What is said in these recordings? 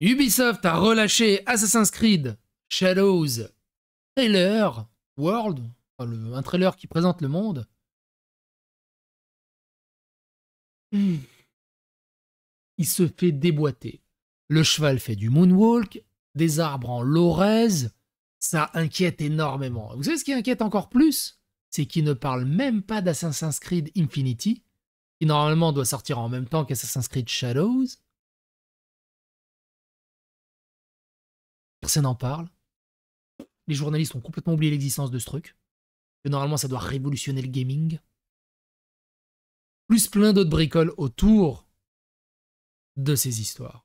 Ubisoft a relâché Assassin's Creed Shadows Trailer World, un trailer qui présente le monde. Hmm. Il se fait déboîter. Le cheval fait du moonwalk, des arbres en lorez, ça inquiète énormément. Vous savez ce qui inquiète encore plus C'est qu'il ne parle même pas d'Assassin's Creed Infinity, qui normalement doit sortir en même temps qu'Assassin's Creed Shadows. Personne n'en parle. Les journalistes ont complètement oublié l'existence de ce truc. que normalement, ça doit révolutionner le gaming. Plus plein d'autres bricoles autour de ces histoires.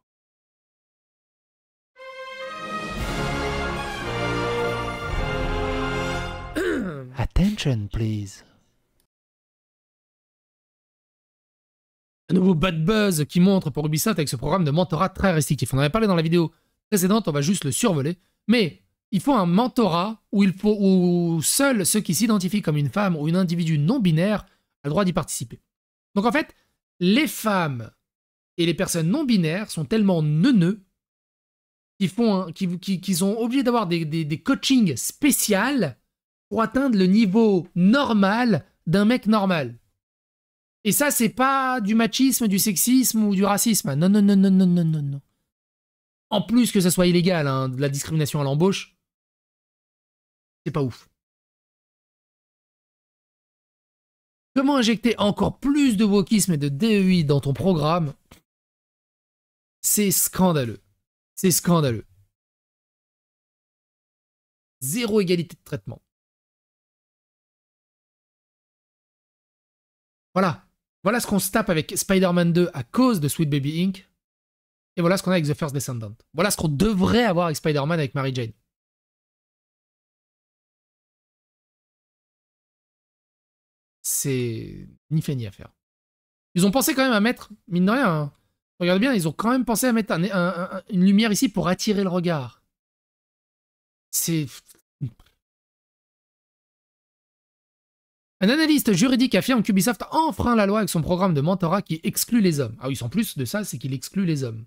Attention, please. Un nouveau bad buzz qui montre pour Ubisoft avec ce programme de mentorat très restrictif. On en avait parlé dans la vidéo précédente, on va juste le survoler. Mais il faut un mentorat où, faut, où seuls ceux qui s'identifient comme une femme ou un individu non binaire a le droit d'y participer. Donc en fait, les femmes et les personnes non binaires sont tellement neuneux qu'ils sont obligés d'avoir des, coachings spéciaux pour atteindre le niveau normal d'un mec normal. Et ça, c'est pas du machisme, du sexisme ou du racisme. non, non, non, non, non, non, non en plus que ça soit illégal, hein, de la discrimination à l'embauche, c'est pas ouf. Comment injecter encore plus de wokisme et de DEI dans ton programme C'est scandaleux. C'est scandaleux. Zéro égalité de traitement. Voilà. Voilà ce qu'on se tape avec Spider-Man 2 à cause de Sweet Baby Inc. Et voilà ce qu'on a avec The First Descendant. Voilà ce qu'on devrait avoir avec Spider-Man avec Mary Jane. C'est ni fait ni à faire. Ils ont pensé quand même à mettre, mine de rien, hein. regardez bien, ils ont quand même pensé à mettre une lumière ici pour attirer le regard. C'est Un analyste juridique affirme qu'Ubisoft enfreint la loi avec son programme de mentorat qui exclut les hommes. Ah oui, sans plus de ça, c'est qu'il exclut les hommes.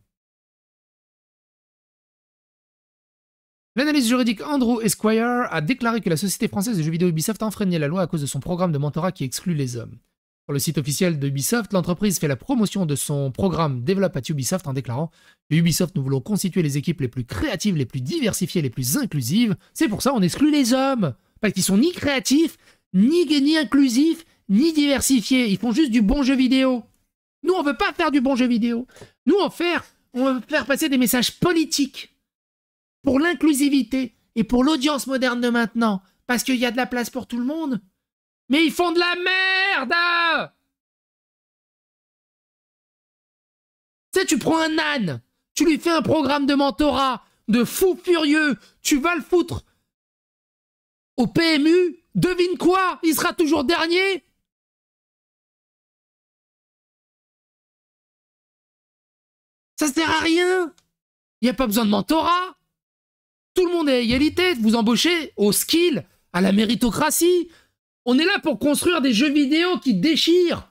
L'analyse juridique Andrew Esquire a déclaré que la société française de jeux vidéo Ubisoft enfreignait la loi à cause de son programme de mentorat qui exclut les hommes. Sur le site officiel de Ubisoft, l'entreprise fait la promotion de son programme Develop at Ubisoft en déclarant Ubisoft, nous voulons constituer les équipes les plus créatives, les plus diversifiées, les plus inclusives. C'est pour ça on exclut les hommes. Parce qu'ils sont ni créatifs, ni, inclusifs, ni diversifiés. Ils font juste du bon jeu vidéo. Nous, on veut pas faire du bon jeu vidéo. Nous, faire, on veut faire passer des messages politiques pour l'inclusivité et pour l'audience moderne de maintenant, parce qu'il y a de la place pour tout le monde. Mais ils font de la merde Tu sais, tu prends un âne, tu lui fais un programme de mentorat, de fou furieux, tu vas le foutre au PMU, devine quoi Il sera toujours dernier Ça sert à rien Il n'y a pas besoin de mentorat tout le monde est à égalité. Vous embauchez au skill, à la méritocratie. On est là pour construire des jeux vidéo qui déchirent.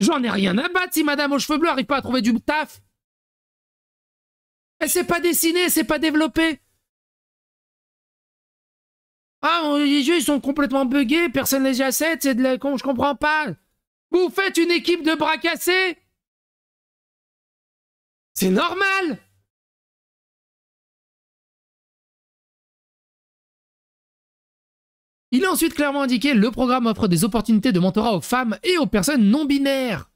J'en ai rien à battre si madame aux cheveux bleus n'arrive pas à trouver du taf. Elle s'est pas dessinée, elle s'est pas développée. Ah, les jeux, sont complètement buggés, personne les achète, c'est de la con, je comprends pas. Vous faites une équipe de bras cassés C'est normal Il a ensuite clairement indiqué le programme offre des opportunités de mentorat aux femmes et aux personnes non binaires,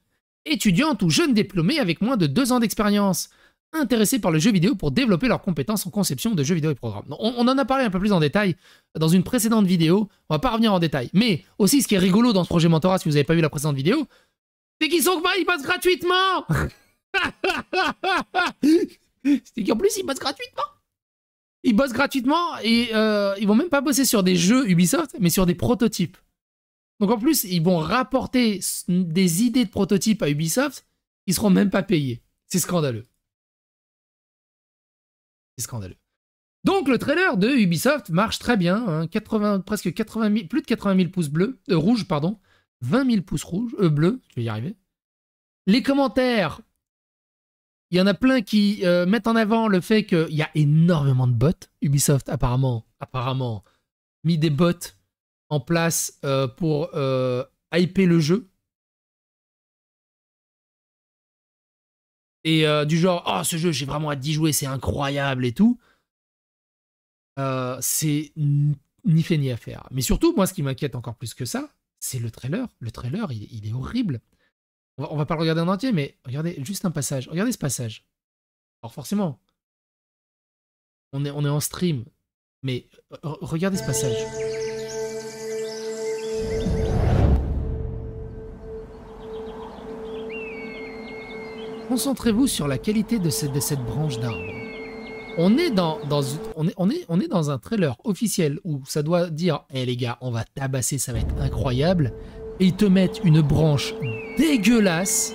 étudiantes ou jeunes diplômées avec moins de deux ans d'expérience, intéressées par le jeu vidéo pour développer leurs compétences en conception de jeux vidéo et programmes. On, en a parlé un peu plus en détail dans une précédente vidéo, on va pas revenir en détail. Mais aussi ce qui est rigolo dans ce projet mentorat, si vous n'avez pas vu la précédente vidéo, c'est qu'ils sont pas, ils passent gratuitement C'est qu'en plus ils passent gratuitement ils bossent gratuitement et euh, ils vont même pas bosser sur des jeux Ubisoft, mais sur des prototypes. Donc en plus, ils vont rapporter des idées de prototypes à Ubisoft, ils seront même pas payés. C'est scandaleux. C'est scandaleux. Donc le trailer de Ubisoft marche très bien, hein. presque 80 000, plus de 80 000 pouces bleus, euh, Rouge, pardon, 20 000 pouces rouges, euh, bleus, je vais y arriver. Les commentaires il y en a plein qui euh, mettent en avant le fait qu'il y a énormément de bots. Ubisoft, apparemment, apparemment, mis des bots en place euh, pour euh, hyper le jeu. Et du genre, oh, ce jeu, j'ai vraiment hâte d'y jouer, c'est incroyable et tout. c'est ni fait ni affaire. Mais surtout, moi, ce qui m'inquiète encore plus que ça, c'est le trailer. Le trailer, il est horrible. On va, pas le regarder en entier, mais regardez juste un passage. Regardez ce passage. Alors forcément, on est, on est en stream, mais euh, regardez ce passage. Concentrez-vous sur la qualité de cette, branche d'arbre. On est dans, on, est, dans un trailer officiel où ça doit dire Eh les gars, on va tabasser, ça va être incroyable et ils te mettent une branche dégueulasse,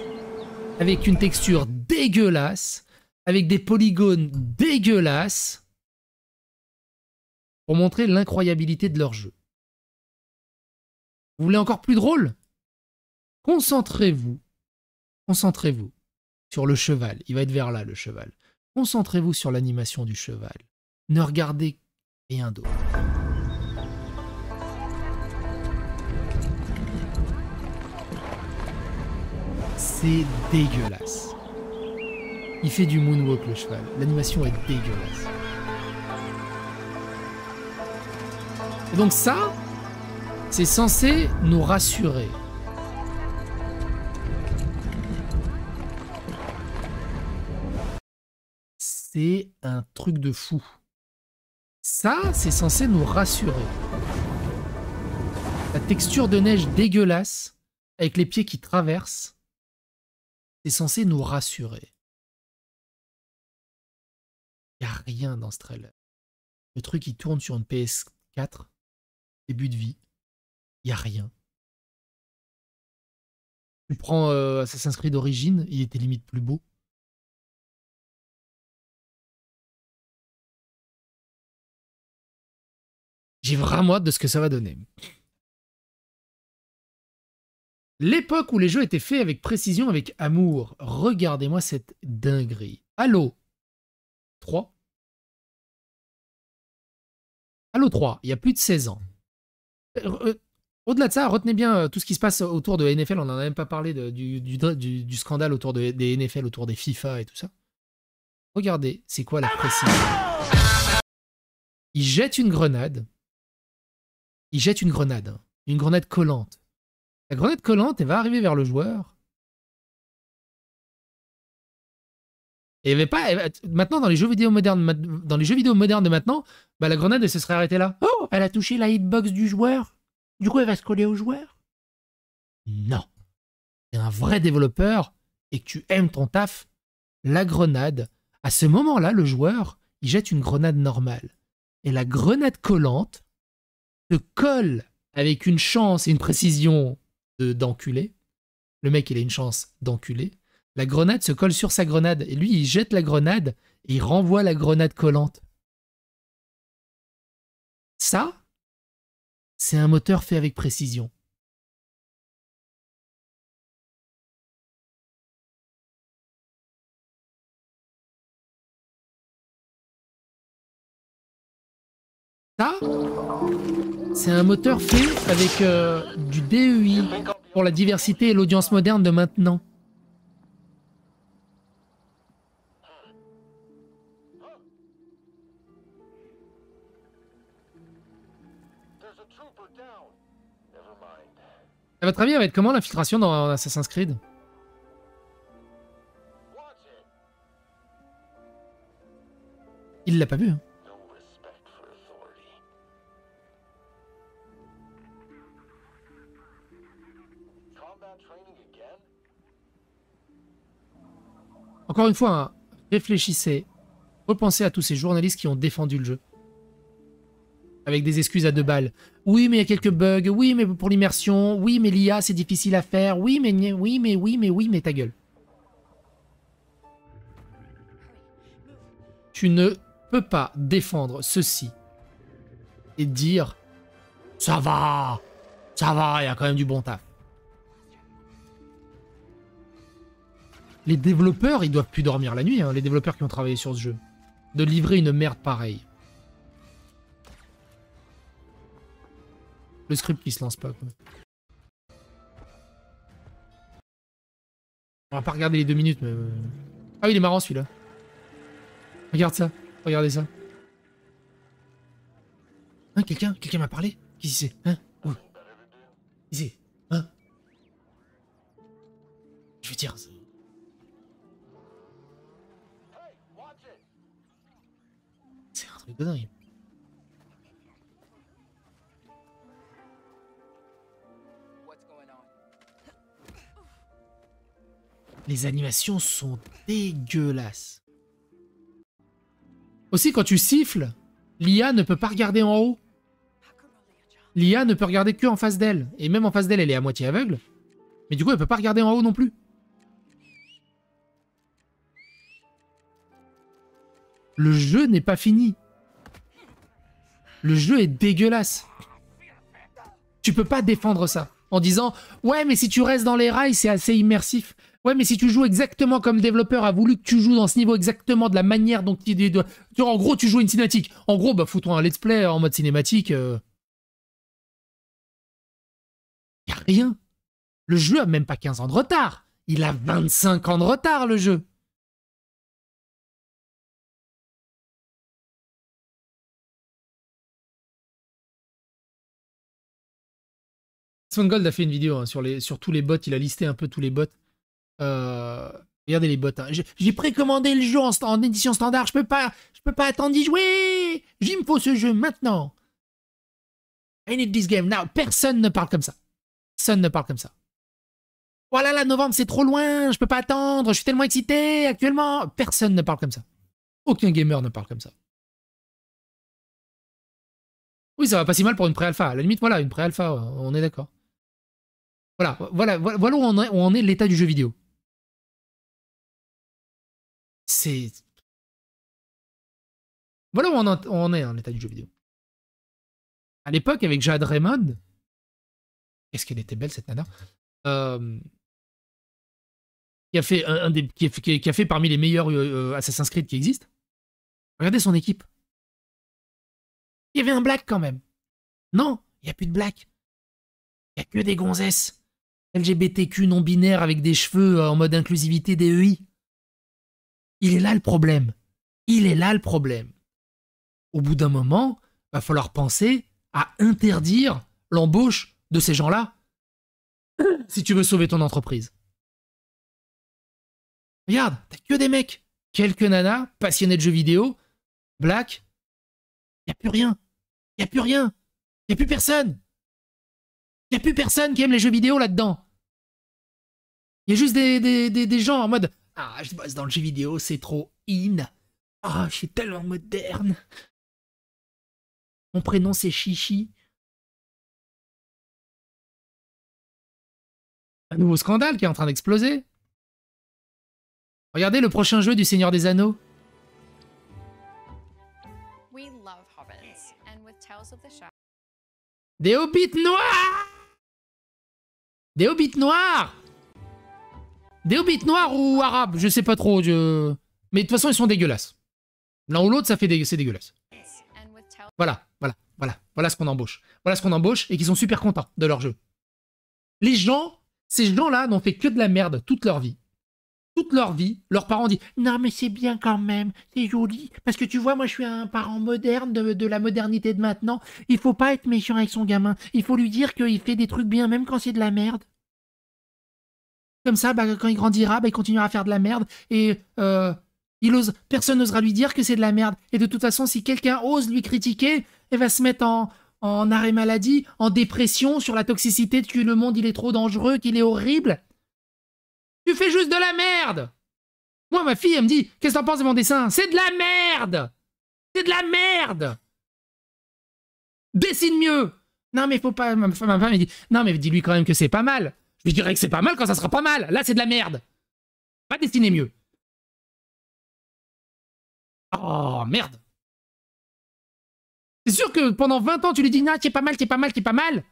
avec une texture dégueulasse, avec des polygones dégueulasses, pour montrer l'incroyabilité de leur jeu. Vous voulez encore plus drôle Concentrez-vous. Concentrez-vous sur le cheval. Il va être vers là, le cheval. Concentrez-vous sur l'animation du cheval. Ne regardez rien d'autre. c'est dégueulasse. Il fait du moonwalk le cheval. L'animation est dégueulasse. Et donc ça, c'est censé nous rassurer. C'est un truc de fou. Ça, c'est censé nous rassurer. La texture de neige dégueulasse, avec les pieds qui traversent. C'est censé nous rassurer. Il a rien dans ce trailer. Le truc, il tourne sur une PS4, début de vie. Il n'y a rien. Tu prends euh, Assassin's Creed d'origine, il était limite plus beau. J'ai vraiment hâte de ce que ça va donner. L'époque où les jeux étaient faits avec précision, avec amour. Regardez-moi cette dinguerie. Allô 3. Allô 3, il y a plus de 16 ans. Euh, euh, au-delà de ça, retenez bien euh, tout ce qui se passe autour de NFL. On n'en a même pas parlé du, scandale autour des NFL, autour des FIFA et tout ça. Regardez, c'est quoi la précision Il jette une grenade. Il jette une grenade. Hein. Une grenade collante la grenade collante, elle va arriver vers le joueur. Et pas. Maintenant, dans les jeux vidéo modernes, dans les jeux vidéo modernes de maintenant, bah, la grenade, elle se serait arrêtée là. Oh, elle a touché la hitbox du joueur. Du coup, elle va se coller au joueur. Non. T'es un vrai développeur et que tu aimes ton taf. La grenade. À ce moment-là, le joueur, il jette une grenade normale. Et la grenade collante te colle avec une chance et une précision d'enculer. le mec, il a une chance d'enculer. La grenade se colle sur sa grenade. Et lui, il jette la grenade et il renvoie la grenade collante. Ça, c'est un moteur fait avec précision. C'est un moteur fait avec euh, du DEI pour la diversité et l'audience moderne de maintenant. A votre avis, elle va être comment l'infiltration dans Assassin's Creed Il l'a pas vu. Hein. encore une fois, hein, réfléchissez, repensez à tous ces journalistes qui ont défendu le jeu. Avec des excuses à deux balles. Oui, mais il y a quelques bugs. Oui, mais pour l'immersion. Oui, mais l'IA, c'est difficile à faire. Oui, mais oui, mais oui, mais oui, mais ta gueule. Tu ne peux pas défendre ceci et dire ça va, ça va, il y a quand même du bon taf. les développeurs, ils doivent plus dormir la nuit, hein, les développeurs qui ont travaillé sur ce jeu, de livrer une merde pareille. Le script qui se lance pas, On va pas regarder les deux minutes, mais... Euh. Ah oui, il est marrant, celui-là. Regarde ça. Regardez ça. Hein, quelqu'un Quelqu'un m'a parlé Qui c'est Hein Qui c'est Hein Je vais dire... Les animations sont dégueulasses. Aussi, quand tu siffles, l'IA ne peut pas regarder en haut. L'IA ne peut regarder que en face d'elle. Et même en face d'elle, elle est à moitié aveugle. Mais du coup, elle peut pas regarder en haut non plus. Le jeu n'est pas fini. Le jeu est dégueulasse. Tu peux pas défendre ça en disant ouais mais si tu restes dans les rails c'est assez immersif. Ouais mais si tu joues exactement comme le développeur a voulu que tu joues dans ce niveau exactement de la manière dont tu... En gros tu joues une cinématique. En gros bah foutons un let's play en mode cinématique. Euh. rien. Le jeu a même pas 15 ans de retard. Il a 25 ans de retard le jeu. Gold a fait une vidéo hein, sur, tous les bots, il a listé un peu tous les bots. Euh, regardez les bots. Hein. J'ai précommandé le jeu en, édition standard, je peux pas, je peux pas attendre d'y jouer. J'y ce jeu maintenant. I need this game now. Personne ne parle comme ça. Personne ne parle comme ça. Voilà, oh la novembre, c'est trop loin, je peux pas attendre, je suis tellement excité actuellement. Personne ne parle comme ça. Aucun gamer ne parle comme ça. Oui, ça va pas si mal pour une pré-alpha. À la limite, voilà, une pré-alpha, on est d'accord. Voilà, voilà, voilà, où, on est, est l'état du jeu vidéo. C'est. Voilà où on, en est, l'état du jeu vidéo. À l'époque, avec Jade Raymond, qu'est-ce qu'elle était belle cette nana, euh, qui, a fait un, qui, parmi les meilleurs euh, Assassin's Creed qui existent. Regardez son équipe. Il y avait un black quand même. Non, il n'y a plus de black. Il n'y a que des gonzesses. LGBTQ non binaire avec des cheveux euh, en mode inclusivité DEI. E Il est là le problème. Il est là le problème. Au bout d'un moment, va falloir penser à interdire l'embauche de ces gens-là si tu veux sauver ton entreprise. Regarde, t'as que des mecs, quelques nanas, passionnés de jeux vidéo, black. Y a plus rien. Y a plus rien. Y a plus personne. Il a plus personne qui aime les jeux vidéo là-dedans. Il y a juste des, gens en mode Ah, je bosse dans le jeu vidéo, c'est trop in. Ah, oh, je suis tellement moderne. Mon prénom c'est Chichi. Un nouveau scandale qui est en train d'exploser. Regardez le prochain jeu du Seigneur des Anneaux. Des hobbits noirs des hobbits noirs Des hobbits noirs ou arabes, je sais pas trop. Je... Mais de toute façon, ils sont dégueulasses. L'un ou l'autre, ça fait c'est dégueulasse. Voilà, voilà, voilà. Voilà ce qu'on embauche. Voilà ce qu'on embauche et qu'ils sont super contents de leur jeu. Les gens, ces gens-là n'ont fait que de la merde toute leur vie. Toute leur vie, leurs parents disent « Non mais c'est bien quand même, c'est joli, parce que tu vois, moi je suis un parent moderne de, de, la modernité de maintenant, il faut pas être méchant avec son gamin, il faut lui dire qu'il fait des trucs bien même quand c'est de la merde. » Comme ça, bah, quand il grandira, bah, il continuera à faire de la merde et euh, il ose, personne n'osera lui dire que c'est de la merde. Et de toute façon, si quelqu'un ose lui critiquer, il va se mettre en, arrêt maladie, en dépression sur la toxicité de que le monde il est trop dangereux, qu'il est horrible. Tu fais juste de la merde Moi, ma fille, elle me dit Qu'est-ce que t'en penses de mon dessin C'est de la merde C'est de la merde Dessine mieux Non, mais faut pas. Ma femme, ma dit Non, mais dis-lui quand même que c'est pas mal je lui dirais que c'est pas mal quand ça sera pas mal. Là, c'est de la merde. Pas destiné mieux. Oh, merde. C'est sûr que pendant 20 ans, tu lui dis, non, qui est pas mal, est pas mal, est pas mal.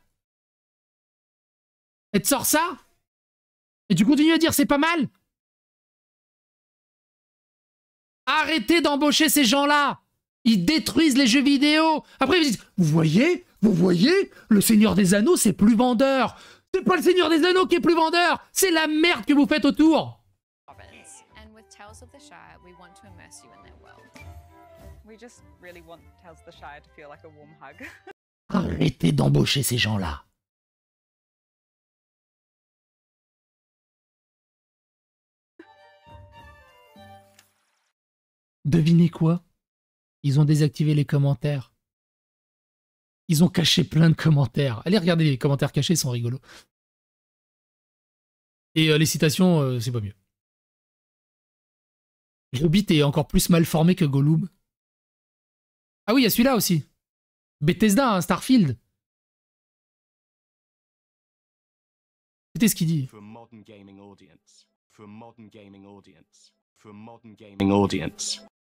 Et tu sors ça. Et tu continues à dire, c'est pas mal. Arrêtez d'embaucher ces gens-là. Ils détruisent les jeux vidéo. Après, ils disent, vous voyez, vous voyez, le Seigneur des Anneaux, c'est plus vendeur. C'est pas le Seigneur des Anneaux qui est plus vendeur C'est la merde que vous faites autour Arrêtez d'embaucher ces gens-là Devinez quoi Ils ont désactivé les commentaires. Ils ont caché plein de commentaires. Allez regarder les commentaires cachés, ils sont rigolos. Et euh, les citations, euh, c'est pas mieux. Hobbit est encore plus mal formé que Gollum. Ah oui, il y a celui-là aussi. Bethesda, hein, Starfield. C'était ce qu'il dit.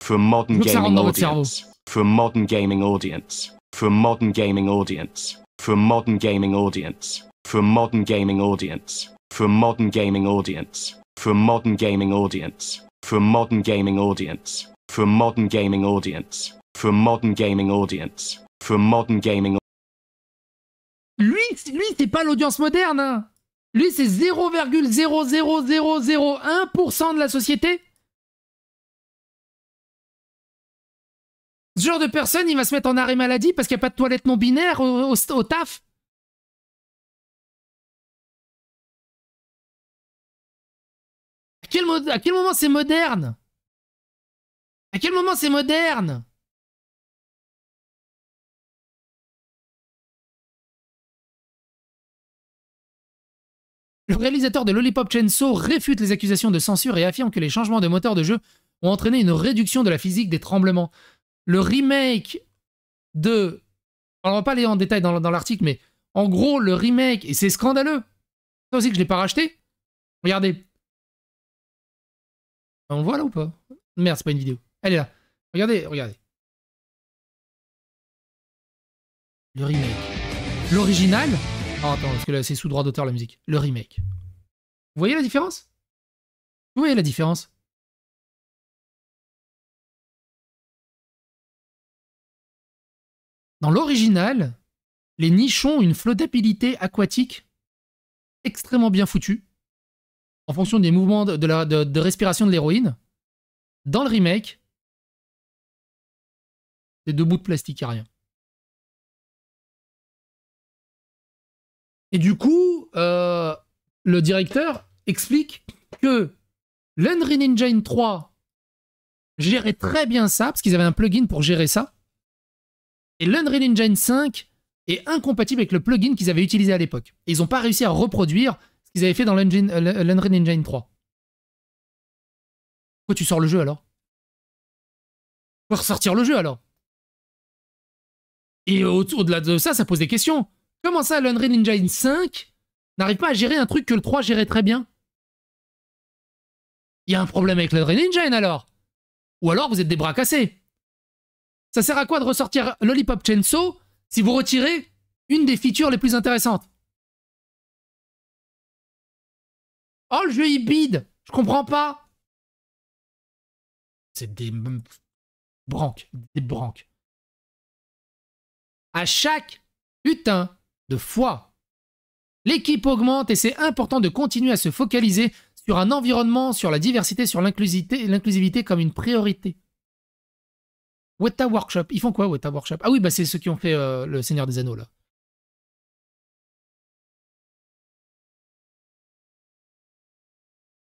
for a modern gaming audience. For modern gaming audience. For modern gaming audience. For modern gaming audience. For modern gaming audience. For modern gaming audience. For modern gaming audience. For modern gaming audience. For modern gaming audience. For modern gaming audience. For modern gaming. Lui, lui, c'est pas l'audience moderne. Lui, c'est 0,00001% de la société. Ce genre de personne, il va se mettre en arrêt maladie parce qu'il n'y a pas de toilette non binaire au, taf. À quel, à quel moment c'est moderne À quel moment c'est moderne Le réalisateur de Lollipop Chainsaw réfute les accusations de censure et affirme que les changements de moteur de jeu ont entraîné une réduction de la physique des tremblements le remake de... On va pas aller en détail dans, l'article, mais en gros, le remake, et c'est scandaleux. Ça aussi que je l'ai pas racheté. Regardez. On voit là ou pas Merde, c'est pas une vidéo. Elle est là. Regardez, regardez. Le remake. L'original. Oh, attends, parce que là, c'est sous droit d'auteur la musique. Le remake. Vous voyez la différence Vous voyez la différence Dans l'original, les nichons ont une flottabilité aquatique extrêmement bien foutue, en fonction des mouvements de, respiration de l'héroïne. Dans le remake, c'est deux bouts de plastique à rien. Et du coup, euh, le directeur explique que l'Unreal Engine 3 gérait très bien ça, parce qu'ils avaient un plugin pour gérer ça. Et l'Unreal Engine 5 est incompatible avec le plugin qu'ils avaient utilisé à l'époque. Ils n'ont pas réussi à reproduire ce qu'ils avaient fait dans l'Unreal euh, Engine 3. Pourquoi tu sors le jeu alors Pourquoi ressortir le jeu alors Et au-delà de ça, ça pose des questions. Comment ça, l'Unreal Engine 5 n'arrive pas à gérer un truc que le 3 gérait très bien Il y a un problème avec l'Unreal Engine alors Ou alors vous êtes des bras cassés ça sert à quoi de ressortir Lollipop Chainsaw si vous retirez une des features les plus intéressantes Oh, le jeu il bide Je comprends pas C'est des... branques, des branques. À chaque putain de fois, l'équipe augmente et c'est important de continuer à se focaliser sur un environnement, sur la diversité, sur l'inclusivité comme une priorité. Weta Workshop. Ils font quoi, Weta Workshop Ah oui, bah, c'est ceux qui ont fait euh, Le Seigneur des Anneaux, là.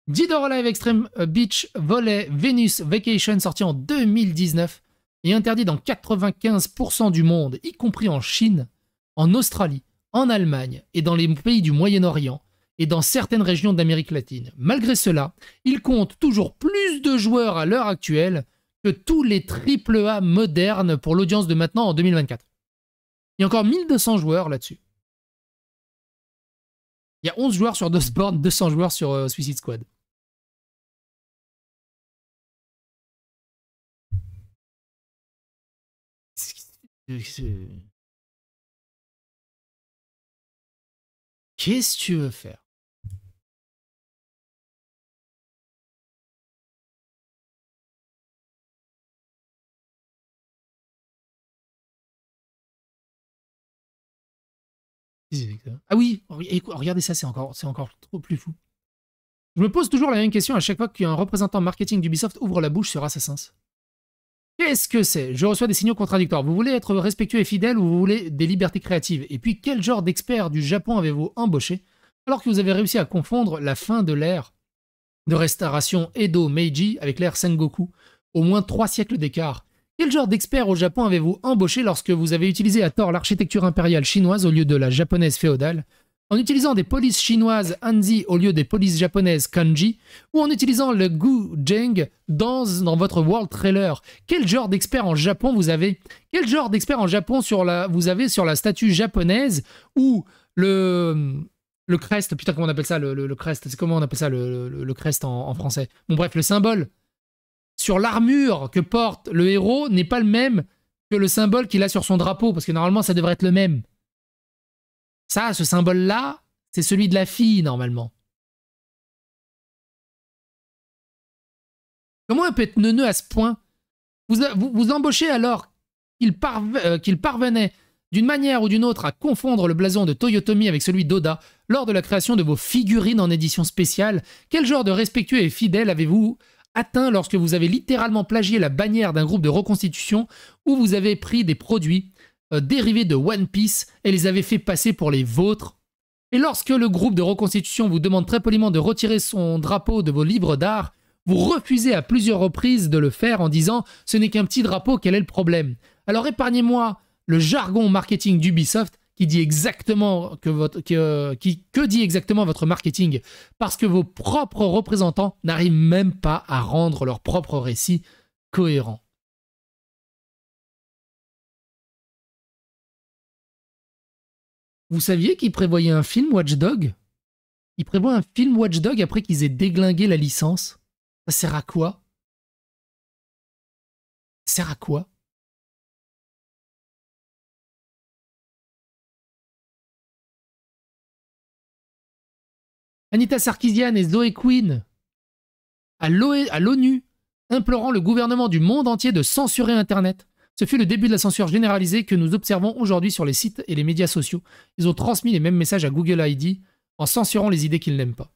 Didor Live Extreme Beach Volley Venus Vacation, sorti en 2019 et interdit dans 95% du monde, y compris en Chine, en Australie, en Allemagne et dans les pays du Moyen-Orient et dans certaines régions d'Amérique latine. Malgré cela, il compte toujours plus de joueurs à l'heure actuelle que tous les A modernes pour l'audience de maintenant en 2024. Il y a encore 1200 joueurs là-dessus. Il y a 11 joueurs sur Dustborn, 200 joueurs sur euh, Suicide Squad. Qu'est-ce que tu veux faire Ah oui, regardez ça, c'est encore, trop plus fou. Je me pose toujours la même question à chaque fois qu'un représentant marketing d'Ubisoft ouvre la bouche sur Assassin's. Qu'est-ce que c'est Je reçois des signaux contradictoires. Vous voulez être respectueux et fidèle ou vous voulez des libertés créatives Et puis, quel genre d'expert du Japon avez-vous embauché alors que vous avez réussi à confondre la fin de l'ère de restauration Edo Meiji avec l'ère Sengoku Au moins trois siècles d'écart. Quel genre d'experts au Japon avez-vous embauché lorsque vous avez utilisé à tort l'architecture impériale chinoise au lieu de la japonaise féodale en utilisant des polices chinoises Hanzi au lieu des polices japonaises Kanji, ou en utilisant le Gu Jeng dans, dans votre World Trailer. Quel genre d'expert en Japon vous avez Quel genre d'expert en Japon sur la, vous avez sur la statue japonaise ou le, le crest Putain, comment on appelle ça Le, crest C'est comment on appelle ça le, le crest en, en français Bon, bref, le symbole sur l'armure que porte le héros n'est pas le même que le symbole qu'il a sur son drapeau, parce que normalement ça devrait être le même. Ça, ce symbole-là, c'est celui de la fille normalement. Comment un peut être neuneux à ce point vous, vous, embauchez alors euh, qu'il parvenait d'une manière ou d'une autre à confondre le blason de Toyotomi avec celui d'Oda lors de la création de vos figurines en édition spéciale. Quel genre de respectueux et fidèle avez-vous atteint lorsque vous avez littéralement plagié la bannière d'un groupe de reconstitution où vous avez pris des produits euh, dérivés de One Piece et les avez fait passer pour les vôtres. Et lorsque le groupe de reconstitution vous demande très poliment de retirer son drapeau de vos livres d'art, vous refusez à plusieurs reprises de le faire en disant ce n'est qu'un petit drapeau, quel est le problème Alors épargnez-moi le jargon marketing d'Ubisoft qui dit exactement que votre que dit exactement votre marketing parce que vos propres représentants n'arrivent même pas à rendre leur propre récit cohérent. Vous saviez qu'ils prévoyaient un film Watchdog Ils prévoient un film Watchdog après qu'ils aient déglingué la licence Ça sert à quoi Ça sert à quoi Anita Sarkisian et Zoé Quinn e, à l'ONU implorant le gouvernement du monde entier de censurer Internet. Ce fut le début de la censure généralisée que nous observons aujourd'hui sur les sites et les médias sociaux. Ils ont transmis les mêmes messages à Google ID en censurant les idées qu'ils n'aiment pas.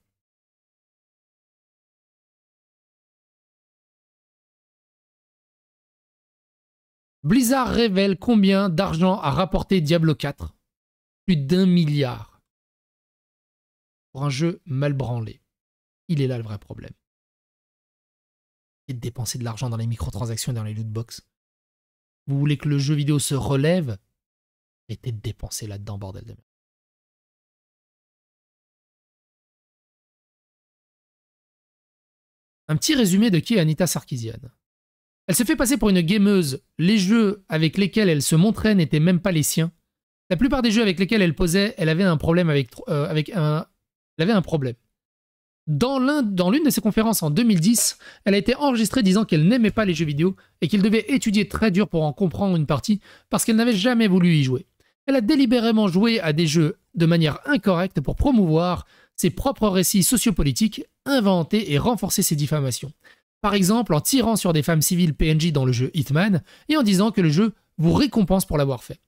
Blizzard révèle combien d'argent a rapporté Diablo 4 Plus d'un milliard pour un jeu mal branlé. Il est là le vrai problème. Et de dépenser de l'argent dans les microtransactions et dans les lootbox. Vous voulez que le jeu vidéo se relève Mettez de dépenser là-dedans, bordel de merde. Un petit résumé de qui est Anita Sarkisian. Elle se fait passer pour une gameuse. Les jeux avec lesquels elle se montrait n'étaient même pas les siens. La plupart des jeux avec lesquels elle posait, elle avait un problème avec, euh, avec un, elle avait un problème. Dans l'une de ses conférences en 2010, elle a été enregistrée disant qu'elle n'aimait pas les jeux vidéo et qu'il devait étudier très dur pour en comprendre une partie parce qu'elle n'avait jamais voulu y jouer. Elle a délibérément joué à des jeux de manière incorrecte pour promouvoir ses propres récits sociopolitiques, inventer et renforcer ses diffamations. Par exemple en tirant sur des femmes civiles PNJ dans le jeu Hitman et en disant que le jeu vous récompense pour l'avoir fait.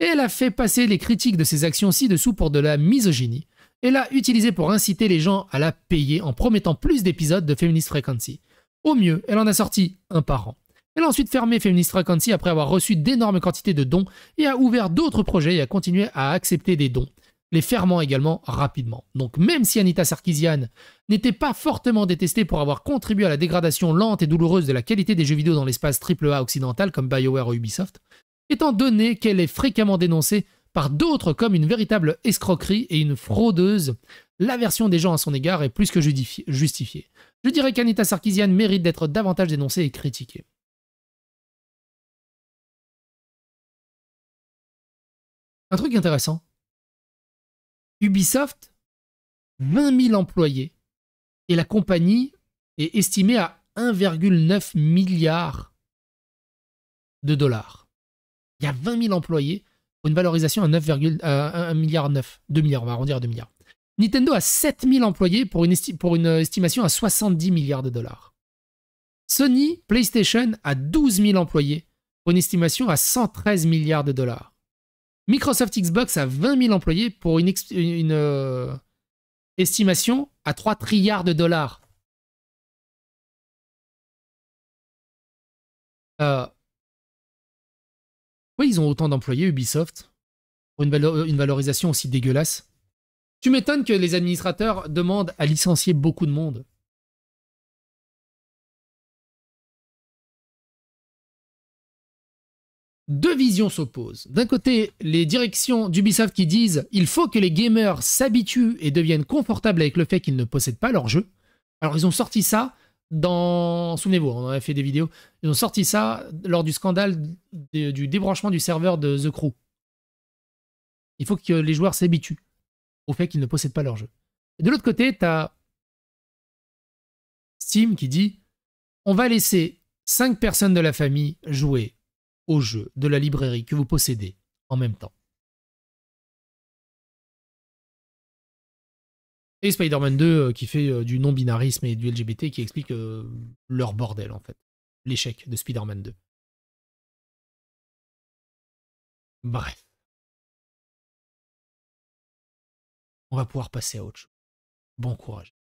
Et elle a fait passer les critiques de ses actions ci-dessous pour de la misogynie, elle a utilisée pour inciter les gens à la payer en promettant plus d'épisodes de Feminist Frequency. Au mieux, elle en a sorti un par an. Elle a ensuite fermé Feminist Frequency après avoir reçu d'énormes quantités de dons et a ouvert d'autres projets et a continué à accepter des dons, les fermant également rapidement. Donc même si Anita Sarkeesian n'était pas fortement détestée pour avoir contribué à la dégradation lente et douloureuse de la qualité des jeux vidéo dans l'espace AAA occidental comme BioWare ou Ubisoft, étant donné qu'elle est fréquemment dénoncée par d'autres comme une véritable escroquerie et une fraudeuse, l'aversion des gens à son égard est plus que justifiée. Je dirais qu'Anita Sarkisian mérite d'être davantage dénoncée et critiquée. Un truc intéressant. Ubisoft, 20 000 employés, et la compagnie est estimée à 1,9 milliard de dollars. Il y a 20 000 employés une valorisation à 9,1 euh, milliard 9, 2 milliards, on va arrondir à 2 milliards. Nintendo a 7000 employés pour une, pour une euh, estimation à 70 milliards de dollars. Sony PlayStation a 12 000 employés pour une estimation à 113 milliards de dollars. Microsoft Xbox a 20 000 employés pour une, euh, estimation à 3 trilliards de dollars. Euh, pourquoi ils ont autant d'employés Ubisoft Pour euh, une, valorisation aussi dégueulasse Tu m'étonnes que les administrateurs demandent à licencier beaucoup de monde. Deux visions s'opposent. D'un côté, les directions d'Ubisoft qui disent il faut que les gamers s'habituent et deviennent confortables avec le fait qu'ils ne possèdent pas leur jeu. Alors ils ont sorti ça dans. Souvenez-vous, on en a fait des vidéos. Ils ont sorti ça lors du scandale du débranchement du serveur de The Crew. Il faut que les joueurs s'habituent au fait qu'ils ne possèdent pas leur jeu. de l'autre côté, tu as Steam qui dit on va laisser 5 personnes de la famille jouer au jeu de la librairie que vous possédez en même temps. Et Spider-Man 2 euh, qui fait euh, du non-binarisme et du LGBT qui explique euh, leur bordel en fait. L'échec de Spider-Man 2. Bref. On va pouvoir passer à autre chose. Bon courage.